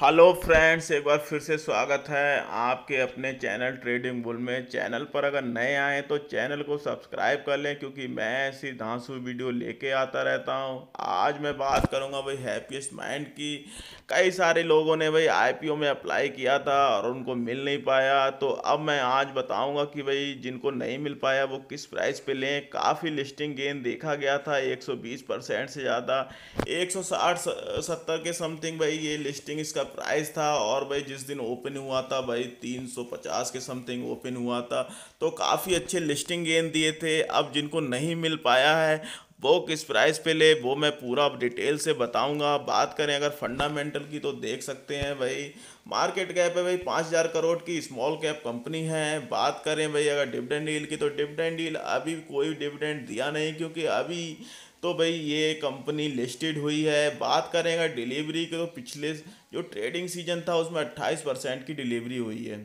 hello friends एक बार फिर से स्वागत है आपके अपने चैनल ट्रेडिंग बुल में चैनल पर अगर नए आए तो चैनल को सब्सक्राइब कर लें क्योंकि मैं ऐसी धांसू वीडियो लेके आता रहता हूं आज मैं बात करूंगा भाई हैप्पीस्ट माइंड की कई सारे लोगों ने भाई आईपीओ में अप्लाई किया था और उनको मिल नहीं पाया तो अब मैं आज बताऊँगा कि भाई जिनको नहीं मिल पाया वो किस प्राइस पर लें काफ़ी लिस्टिंग गेंद देखा गया था एक से ज़्यादा एक सौ के समथिंग भाई ये लिस्टिंग इसका प्राइस था और भाई जिस दिन ओपन हुआ था भाई 350 के समथिंग ओपन हुआ था तो काफ़ी अच्छे लिस्टिंग गेन दिए थे अब जिनको नहीं मिल पाया है वो किस प्राइस पे ले वो मैं पूरा डिटेल से बताऊंगा बात करें अगर फंडामेंटल की तो देख सकते हैं भाई मार्केट कैप है भाई पाँच हज़ार करोड़ की स्मॉल कैप कंपनी है बात करें भाई अगर डिविडेंड डील की तो डिविडेंड डील अभी कोई डिविडेंड दिया नहीं क्योंकि अभी तो भाई ये कंपनी तो लिस्टेड हुई है बात करें अगर डिलीवरी की तो पिछले जो ट्रेडिंग सीजन था उसमें 28 परसेंट की डिलीवरी हुई है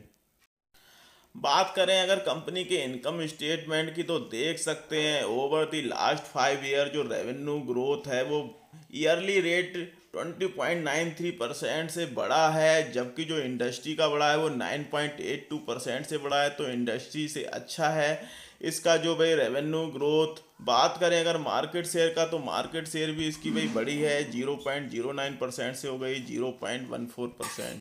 बात करें अगर कंपनी के इनकम स्टेटमेंट की तो देख सकते हैं over the last five year जो रेवेन्यू ग्रोथ है वो ईयरली रेट 20.93 परसेंट से बड़ा है जबकि जो इंडस्ट्री का बड़ा है वो 9.82 परसेंट से बड़ा है तो इंडस्ट्री से अच्छा है इसका जो भाई रेवेन्यू ग्रोथ बात करें अगर मार्केट शेयर का तो मार्केट शेयर भी इसकी भाई बड़ी है 0.09 परसेंट से हो गई 0.14 परसेंट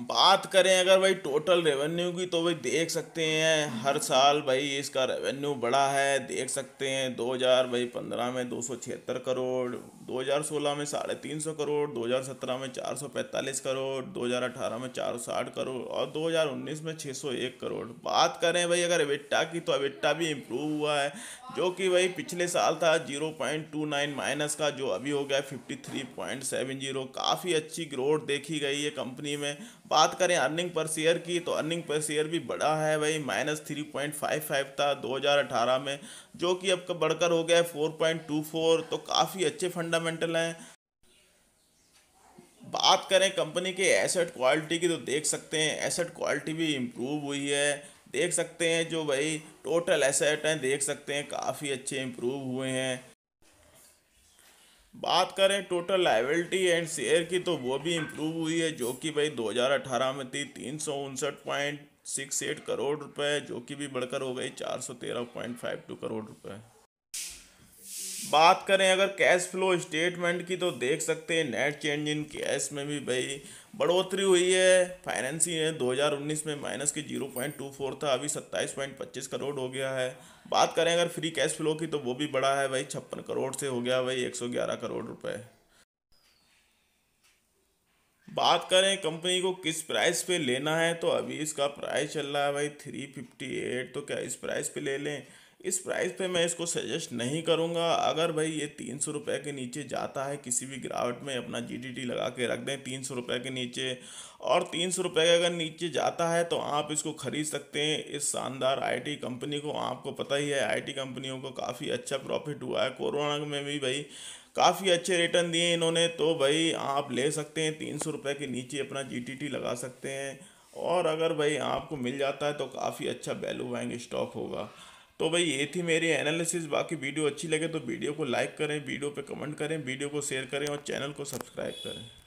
बात करें अगर भाई टोटल रेवेन्यू की तो भाई देख सकते हैं हर साल भाई इसका रेवेन्यू बढ़ा है देख सकते हैं दो हज़ार भाई पंद्रह में दो सौ छिहत्तर करोड़ दो हज़ार सोलह में साढ़े तीन सौ करोड़ दो हज़ार सत्रह में चार सौ पैंतालीस करोड़ दो हज़ार अठारह में चार सौ साठ करोड़ और दो हज़ार उन्नीस में छः सौ एक करोड़ बात करें भाई अगर एविट्टा की तो एविट्टा भी इम्प्रूव हुआ है जो कि भाई पिछले साल था zero point two nine minus का जो अभी हो गया fifty three point seven zero काफ़ी अच्छी ग्रोथ देखी गई है कंपनी में बात करें अर्निंग पर शेयर की तो अर्निंग पर शेयर भी बड़ा है भाई minus three point five five था दो हज़ार अठारह में जो कि अब बढ़कर हो गया है फोर पॉइंट टू फोर तो काफ़ी अच्छे फंडामेंटल हैं बात करें कंपनी के एसेट क्वालिटी की तो देख सकते हैं एसेट क्वालिटी भी इम्प्रूव हुई है देख सकते हैं जो भाई टोटल एसेट हैं देख सकते हैं काफ़ी अच्छे इम्प्रूव हुए हैं बात करें टोटल लाइबिलिटी एंड शेयर की तो वो भी इम्प्रूव हुई है जो कि भाई 2018 में थी तीन सौ उनसठ पॉइंट सिक्स एट करोड़ रुपए जो कि भी बढ़कर हो गई चार सौ तेरह पॉइंट फाइव टू करोड़ रुपए बात करें अगर कैश फ्लो स्टेटमेंट की तो देख सकते हैं नेट चेंज इन कैश में भी भाई बढ़ोतरी हुई है फाइनेंसिंग है 2019 में माइनस के 0.24 था अभी 27.25 करोड़ हो गया है बात करें अगर फ्री कैश फ्लो की तो वो भी बड़ा है भाई छप्पन करोड़ से हो गया भाई 111 करोड़ रुपए बात करें कंपनी को किस प्राइस पे लेना है तो अभी इसका प्राइस चल रहा है भाई थ्री तो क्या इस प्राइस पे ले लें इस प्राइस पे मैं इसको सजेस्ट नहीं करूँगा अगर भाई ये तीन सौ रुपये के नीचे जाता है किसी भी गिरावट में अपना जीडीटी लगा के रख दें तीन सौ रुपये के नीचे और तीन सौ रुपये के अगर नीचे जाता है तो आप इसको ख़रीद सकते हैं इस शानदार आईटी कंपनी को आपको पता ही है आईटी कंपनियों को काफ़ी अच्छा प्रॉफिट हुआ है कोरोना में भी भाई काफ़ी अच्छे रिटर्न दिए इन्होंने तो भाई आप ले सकते हैं तीन सौ रुपये के नीचे अपना जी लगा सकते हैं और अगर भाई आपको मिल जाता है तो काफ़ी अच्छा वैल्यू बैंक स्टॉक होगा तो भाई ये थी मेरी एनालिसिस बाकी वीडियो अच्छी लगे तो वीडियो को लाइक करें वीडियो पे कमेंट करें वीडियो को शेयर करें और चैनल को सब्सक्राइब करें